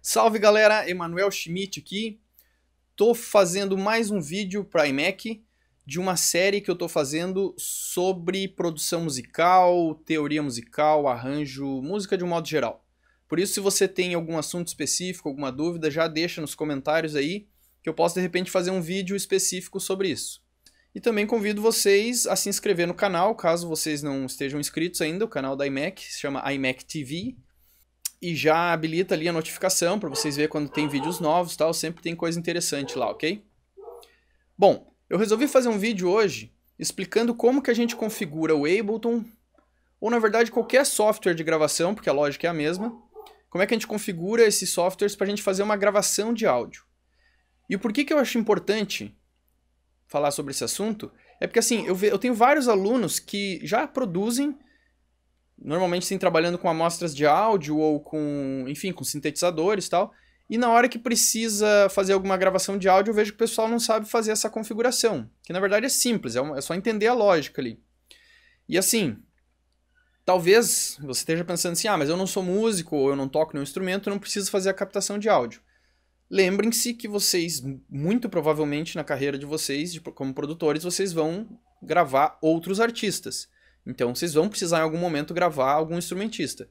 Salve galera, Emanuel Schmidt aqui. Tô fazendo mais um vídeo para iMac de uma série que eu tô fazendo sobre produção musical, teoria musical, arranjo, música de um modo geral. Por isso, se você tem algum assunto específico, alguma dúvida, já deixa nos comentários aí que eu posso de repente fazer um vídeo específico sobre isso. E também convido vocês a se inscrever no canal, caso vocês não estejam inscritos ainda, o canal da iMac se chama iMac TV. E já habilita ali a notificação para vocês verem quando tem vídeos novos tal, sempre tem coisa interessante lá, ok? Bom, eu resolvi fazer um vídeo hoje explicando como que a gente configura o Ableton, ou na verdade qualquer software de gravação, porque a lógica é a mesma, como é que a gente configura esses softwares para a gente fazer uma gravação de áudio. E por que, que eu acho importante falar sobre esse assunto é porque, assim, eu, ve, eu tenho vários alunos que já produzem, normalmente sim, trabalhando com amostras de áudio ou com, enfim, com sintetizadores e tal. E na hora que precisa fazer alguma gravação de áudio, eu vejo que o pessoal não sabe fazer essa configuração. Que na verdade é simples, é, uma, é só entender a lógica ali. E assim, talvez você esteja pensando assim: ah, mas eu não sou músico, ou eu não toco nenhum instrumento, eu não preciso fazer a captação de áudio. Lembrem-se que vocês, muito provavelmente na carreira de vocês, de, como produtores, vocês vão gravar outros artistas. Então vocês vão precisar em algum momento gravar algum instrumentista.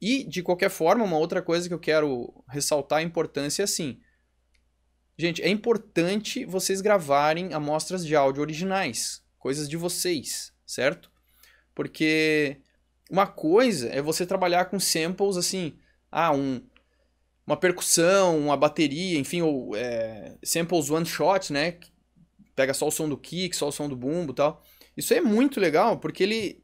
E, de qualquer forma, uma outra coisa que eu quero ressaltar a importância é assim. Gente, é importante vocês gravarem amostras de áudio originais, coisas de vocês, certo? Porque uma coisa é você trabalhar com samples assim, ah, um, uma percussão, uma bateria, enfim, ou, é, samples one shot, né? Pega só o som do kick, só o som do bumbo, tal. Isso é muito legal porque ele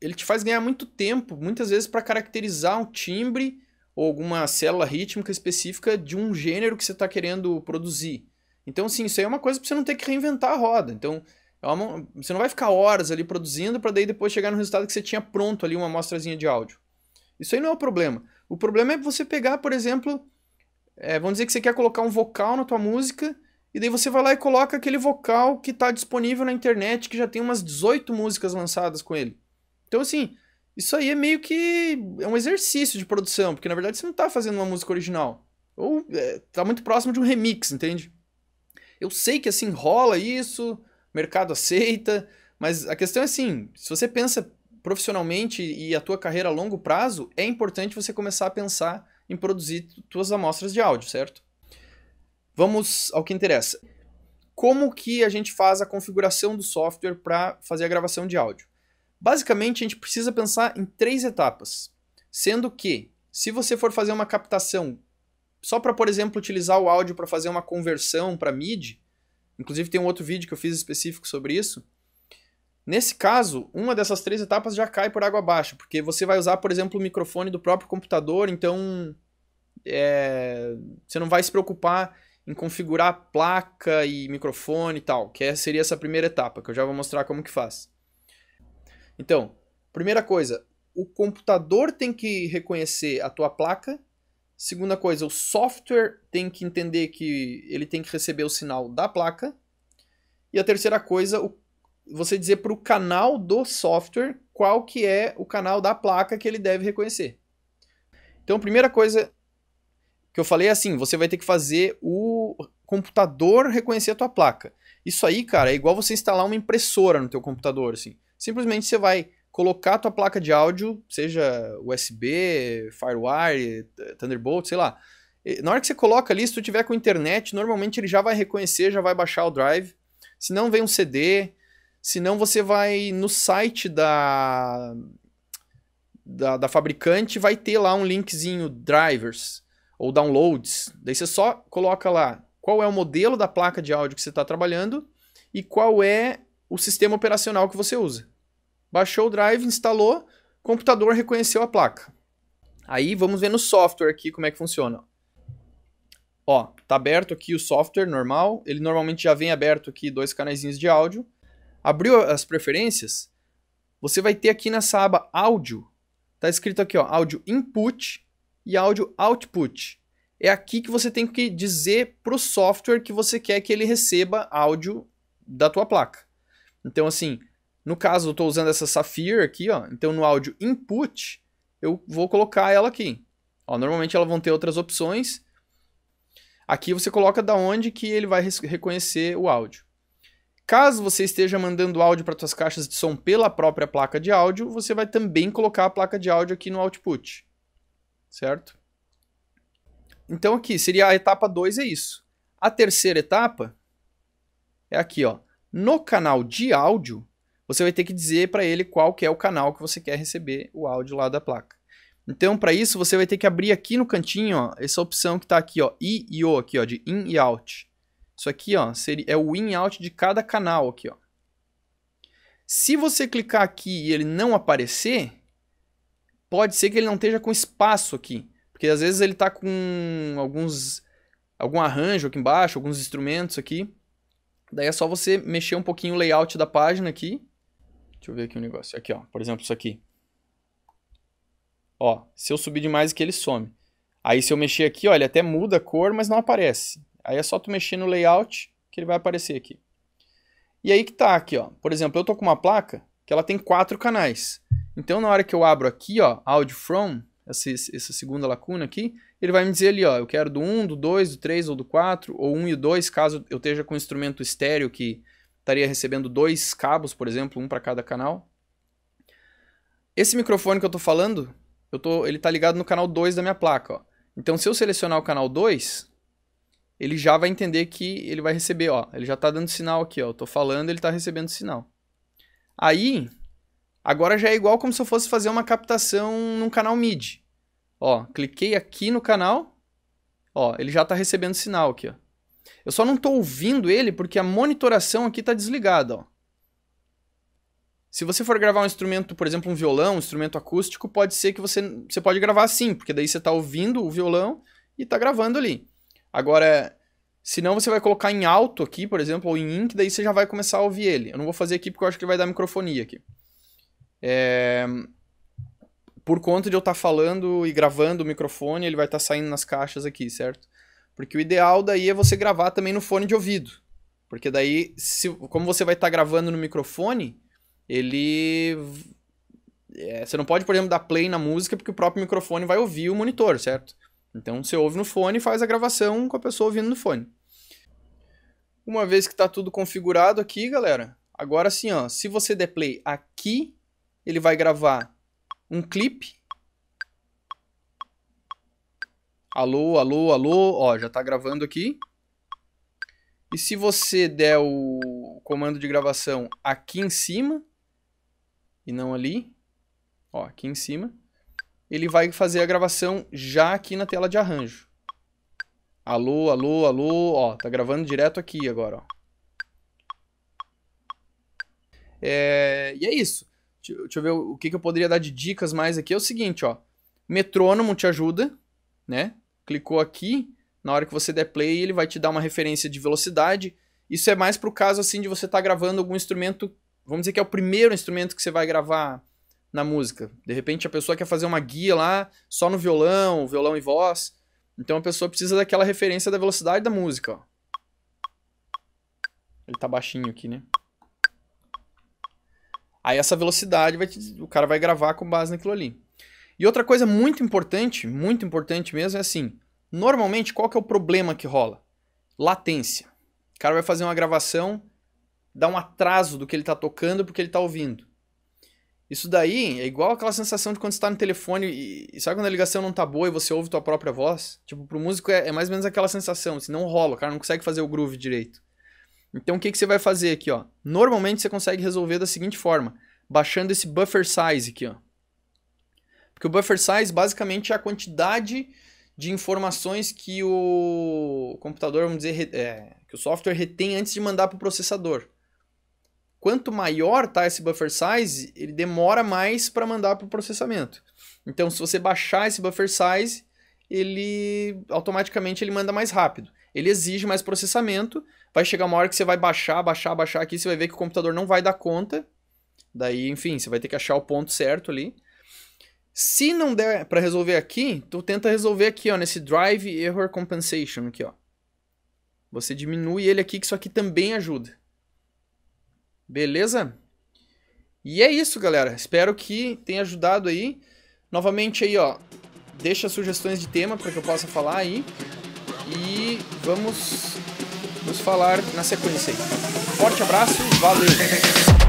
ele te faz ganhar muito tempo, muitas vezes para caracterizar um timbre ou alguma célula rítmica específica de um gênero que você está querendo produzir. Então, sim, isso aí é uma coisa para você não ter que reinventar a roda. Então, é uma, você não vai ficar horas ali produzindo para daí depois chegar no resultado que você tinha pronto ali uma amostrazinha de áudio. Isso aí não é o problema. O problema é você pegar, por exemplo, é, vamos dizer que você quer colocar um vocal na tua música, e daí você vai lá e coloca aquele vocal que está disponível na internet, que já tem umas 18 músicas lançadas com ele. Então, assim, isso aí é meio que é um exercício de produção, porque na verdade você não está fazendo uma música original. Ou está é, tá muito próximo de um remix, entende? Eu sei que assim rola isso, o mercado aceita, mas a questão é assim: se você pensa profissionalmente e a tua carreira a longo prazo, é importante você começar a pensar em produzir tuas amostras de áudio, certo? Vamos ao que interessa. Como que a gente faz a configuração do software para fazer a gravação de áudio? Basicamente, a gente precisa pensar em três etapas, sendo que se você for fazer uma captação só para, por exemplo, utilizar o áudio para fazer uma conversão para MIDI, inclusive tem um outro vídeo que eu fiz específico sobre isso, Nesse caso, uma dessas três etapas já cai por água abaixo, porque você vai usar, por exemplo, o microfone do próprio computador, então é, você não vai se preocupar em configurar placa e microfone e tal, que é, seria essa primeira etapa, que eu já vou mostrar como que faz. Então, primeira coisa, o computador tem que reconhecer a tua placa. Segunda coisa, o software tem que entender que ele tem que receber o sinal da placa. E a terceira coisa, o você dizer para o canal do software qual que é o canal da placa que ele deve reconhecer. Então, a primeira coisa que eu falei é assim, você vai ter que fazer o computador reconhecer a tua placa. Isso aí, cara, é igual você instalar uma impressora no teu computador, assim. Simplesmente você vai colocar a tua placa de áudio, seja USB, Firewire, Thunderbolt, sei lá. Na hora que você coloca ali, se tu tiver com internet, normalmente ele já vai reconhecer, já vai baixar o drive. Se não, vem um CD, Senão você vai no site da, da, da fabricante, vai ter lá um linkzinho drivers ou downloads. Daí você só coloca lá qual é o modelo da placa de áudio que você está trabalhando e qual é o sistema operacional que você usa. Baixou o drive, instalou, o computador reconheceu a placa. Aí vamos ver no software aqui como é que funciona. Ó, tá aberto aqui o software normal, ele normalmente já vem aberto aqui dois canais de áudio. Abriu as preferências, você vai ter aqui nessa aba áudio, tá escrito aqui, ó, áudio input e áudio output. É aqui que você tem que dizer pro software que você quer que ele receba áudio da tua placa. Então assim, no caso eu estou usando essa Sapphire aqui, ó, então no áudio input eu vou colocar ela aqui. Ó, normalmente elas vão ter outras opções. Aqui você coloca da onde que ele vai reconhecer o áudio. Caso você esteja mandando áudio para suas caixas de som pela própria placa de áudio, você vai também colocar a placa de áudio aqui no output, certo? Então aqui seria a etapa 2 é isso. A terceira etapa é aqui, ó. No canal de áudio, você vai ter que dizer para ele qual que é o canal que você quer receber o áudio lá da placa. Então, para isso, você vai ter que abrir aqui no cantinho, ó, essa opção que está aqui, ó, I e O, aqui, ó, de in e out. Isso aqui ó, seria, é o in out de cada canal aqui. Ó. Se você clicar aqui e ele não aparecer, pode ser que ele não esteja com espaço aqui. Porque às vezes ele está com alguns algum arranjo aqui embaixo, alguns instrumentos aqui. Daí é só você mexer um pouquinho o layout da página aqui. Deixa eu ver aqui um negócio. Aqui, ó. Por exemplo, isso aqui. Ó, se eu subir demais que ele some. Aí se eu mexer aqui, ó, ele até muda a cor, mas não aparece. Aí é só tu mexer no layout que ele vai aparecer aqui. E aí que tá aqui, ó. Por exemplo, eu tô com uma placa que ela tem quatro canais. Então na hora que eu abro aqui, ó, audio from, essa, essa segunda lacuna aqui, ele vai me dizer ali, ó, eu quero do 1, do 2, do 3 ou do 4, ou 1 e 2, caso eu esteja com um instrumento estéreo que estaria recebendo dois cabos, por exemplo, um para cada canal. Esse microfone que eu estou falando, eu tô, ele está ligado no canal 2 da minha placa. Ó. Então, se eu selecionar o canal 2, ele já vai entender que ele vai receber, ó, ele já está dando sinal aqui, ó, eu tô falando, ele está recebendo sinal. Aí, agora já é igual como se eu fosse fazer uma captação num canal MIDI. Ó, cliquei aqui no canal, ó, ele já está recebendo sinal aqui, ó. Eu só não estou ouvindo ele porque a monitoração aqui está desligada, ó. Se você for gravar um instrumento, por exemplo, um violão, um instrumento acústico, pode ser que você, você pode gravar assim, porque daí você está ouvindo o violão e está gravando ali. Agora, se não, você vai colocar em alto aqui, por exemplo, ou em in, daí você já vai começar a ouvir ele. Eu não vou fazer aqui porque eu acho que ele vai dar microfonia aqui. É... Por conta de eu estar tá falando e gravando o microfone, ele vai estar tá saindo nas caixas aqui, certo? Porque o ideal daí é você gravar também no fone de ouvido. Porque daí, se, como você vai estar tá gravando no microfone, ele. É, você não pode, por exemplo, dar play na música, porque o próprio microfone vai ouvir o monitor, certo? Então você ouve no fone e faz a gravação com a pessoa ouvindo no fone. Uma vez que está tudo configurado aqui, galera, agora sim, ó, se você der play aqui, ele vai gravar um clipe. Alô, alô, alô, ó, já está gravando aqui. E se você der o comando de gravação aqui em cima, e não ali, ó, aqui em cima, ele vai fazer a gravação já aqui na tela de arranjo. Alô, alô, alô, ó, tá gravando direto aqui agora, ó. É, e é isso. Deixa eu ver o que, eu poderia dar de dicas mais aqui. É o seguinte, ó. Metrônomo te ajuda, né? Clicou aqui, na hora que você der play, ele vai te dar uma referência de velocidade. Isso é mais pro caso, assim, de você estar tá gravando algum instrumento... Vamos dizer que é o primeiro instrumento que você vai gravar na música. De repente a pessoa quer fazer uma guia lá só no violão, violão e voz. Então a pessoa precisa daquela referência da velocidade da música. Ó. Ele tá baixinho aqui, né? Aí essa velocidade vai te, o cara vai gravar com base naquilo ali. E outra coisa muito importante, muito importante mesmo, é assim: normalmente qual que é o problema que rola? Latência. O cara vai fazer uma gravação, dá um atraso do que ele tá tocando porque ele tá ouvindo. Isso daí é igual aquela sensação de quando você tá no telefone e, e sabe quando a ligação não tá boa e você ouve tua própria voz? Tipo, pro músico é, é mais ou menos aquela sensação, assim, não rola, o cara não consegue fazer o groove direito. Então o que, que você vai fazer aqui, ó? Normalmente você consegue resolver da seguinte forma, baixando esse buffer size aqui, ó. Porque o buffer size basicamente é a quantidade de informações que o computador, vamos dizer, é, que o software retém antes de mandar pro processador quanto maior tá esse buffer size, ele demora mais para mandar para o processamento. Então, se você baixar esse buffer size, ele automaticamente ele manda mais rápido. Ele exige mais processamento. Vai chegar uma hora que você vai baixar, baixar, baixar aqui, você vai ver que o computador não vai dar conta. Daí, enfim, você vai ter que achar o ponto certo ali. Se não der para resolver aqui, tu tenta resolver aqui, ó, nesse drive error compensation aqui, ó. Você diminui ele aqui, que isso aqui também ajuda. Beleza? E é isso, galera. Espero que tenha ajudado aí. Novamente aí, ó, deixa sugestões de tema para que eu possa falar aí. E vamos nos falar na sequência aí. Forte abraço, valeu!